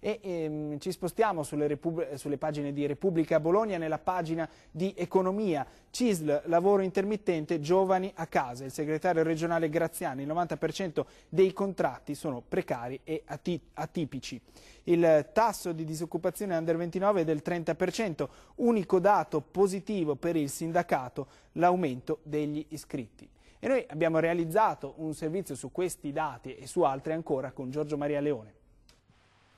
E ehm, ci spostiamo sulle, sulle, pagine di Repubblica Bologna, nella pagina di Economia. CISL, lavoro intermittente, giovani a casa. Il segretario regionale Graziani, il 90% dei contratti sono precari e atipici. Il tasso di disoccupazione under 29 è del 30%, unico dato positivo per il sindacato, l'aumento degli iscritti. E noi abbiamo realizzato un servizio su questi dati e su altri ancora con Giorgio Maria Leone.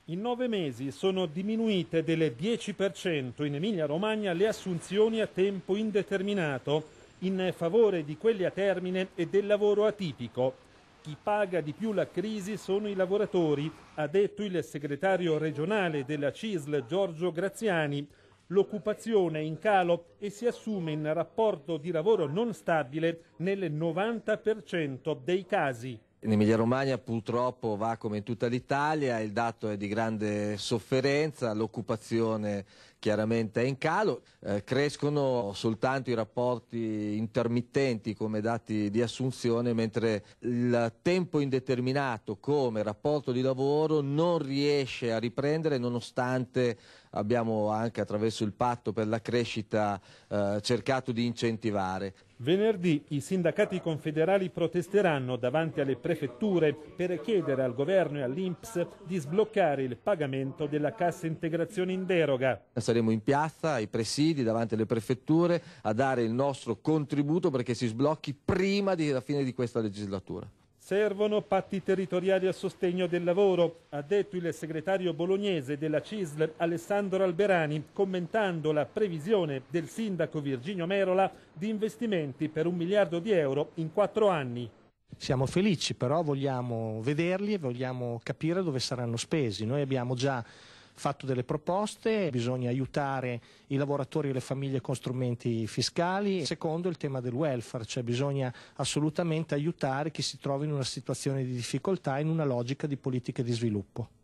In nove mesi sono diminuite del 10% in Emilia-Romagna le assunzioni a tempo indeterminato in favore di quelle a termine e del lavoro atipico. Chi paga di più la crisi sono i lavoratori, ha detto il segretario regionale della CISL Giorgio Graziani. L'occupazione è in calo e si assume in rapporto di lavoro non stabile nel 90% dei casi. In Emilia Romagna purtroppo va come in tutta l'Italia, il dato è di grande sofferenza, l'occupazione chiaramente è in calo, eh, crescono soltanto i rapporti intermittenti come dati di assunzione, mentre il tempo indeterminato come rapporto di lavoro non riesce a riprendere nonostante abbiamo anche attraverso il patto per la crescita eh, cercato di incentivare. Venerdì i sindacati confederali protesteranno davanti alle prefetture per chiedere al governo e all'Inps di sbloccare il pagamento della cassa integrazione in deroga saremo in piazza, ai presidi, davanti alle prefetture a dare il nostro contributo perché si sblocchi prima della fine di questa legislatura. Servono patti territoriali a sostegno del lavoro, ha detto il segretario bolognese della CISL Alessandro Alberani, commentando la previsione del sindaco Virginio Merola di investimenti per un miliardo di euro in quattro anni. Siamo felici, però vogliamo vederli e vogliamo capire dove saranno spesi. Noi abbiamo già fatto delle proposte, bisogna aiutare i lavoratori e le famiglie con strumenti fiscali. Secondo il tema del welfare, cioè bisogna assolutamente aiutare chi si trova in una situazione di difficoltà in una logica di politica di sviluppo.